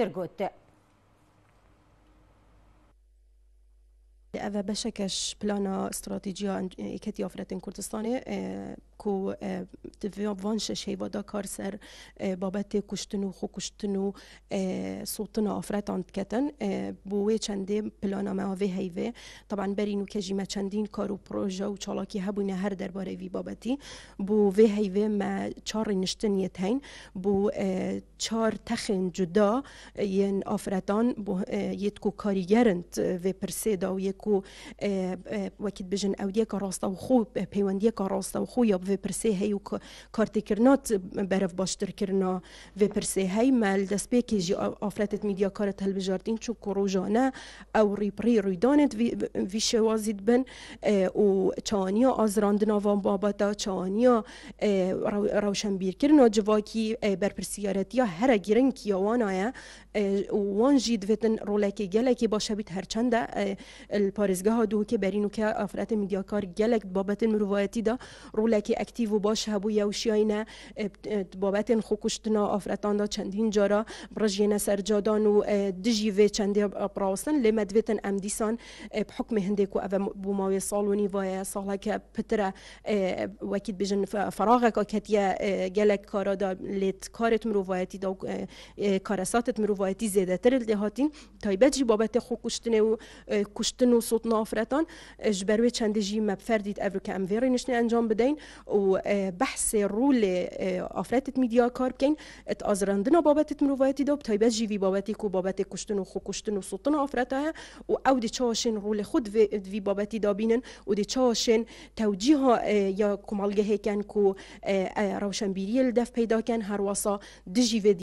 Tërgote اذا بشکش بشکش پلانا استراتیجیا ای کتی آفرت این کردستانی که دوان وانش هیوا بابت کشتنو خو کشتنو سلطن آفرت آند کتن بوه چنده پلانا ما آوه هیوه طبعا برینو که جیمه چندین کار و پروژه و چالاکی هبونه هر درباره باره وی بابتی بوه هیوه ما چار نشتن یه تین بو چار تخن جدا یه آفرتان یه تکو کاری و پرسه دا و وەکو وەکیت بژن ئەودیەکە ڕاستەوخۆ پەیوەندیەکە ڕاستەوخۆ یا بێ پرسێ هەیە و کارتێکردنات بەرەف باشترکردنا vê pirsê hey mel destpêkê jî afretet mîdyakarret helbijardîn çû ku rojane ew rîprî rûdanet vî şewazî dibin û çaniya azrandina van babata çaniya rewşenbîrkirina civakî berpirsiyaretiya here giring ki wan ye wan jî divetin rolekê gelekî başebît herçend de پارێزگەها دووکێ بەرینوکە ئافرەتە میدیاکار gelek babetên mirovayetî da rolekê ektîv û baş hebû ew şiyayîne babetên xkuştina afretan da çendîn cara rejyêne sercadan û dijî vê çendê prasin lê medvetin em dîsan hukmê hindê ku ev bû mawê salonî vaye saleke pitire wekî bêjin feraxeka ketiye gelek kara da lêt karê mirovayetî da karesatet mirovayetî zêdetir lê hatîn taybet jî babetê xkuştinê û kuştin û صوت نافرتان جبروي چندجی جي ما اورو که كام فيري نشني انجام بدين وبحث بحث رول آفرتت میدیا کار بکن ات آزراندن بابت مروایتی داب تایبت جیوی بابتی کو بابت كشتن وخو كشتن کشتن و او دي تشاشن رول خود في وی بابتی دابینن و دی چاشن توجیه یا کمالگه کن کو روشنبیری الدف پیدا کن هر واسا في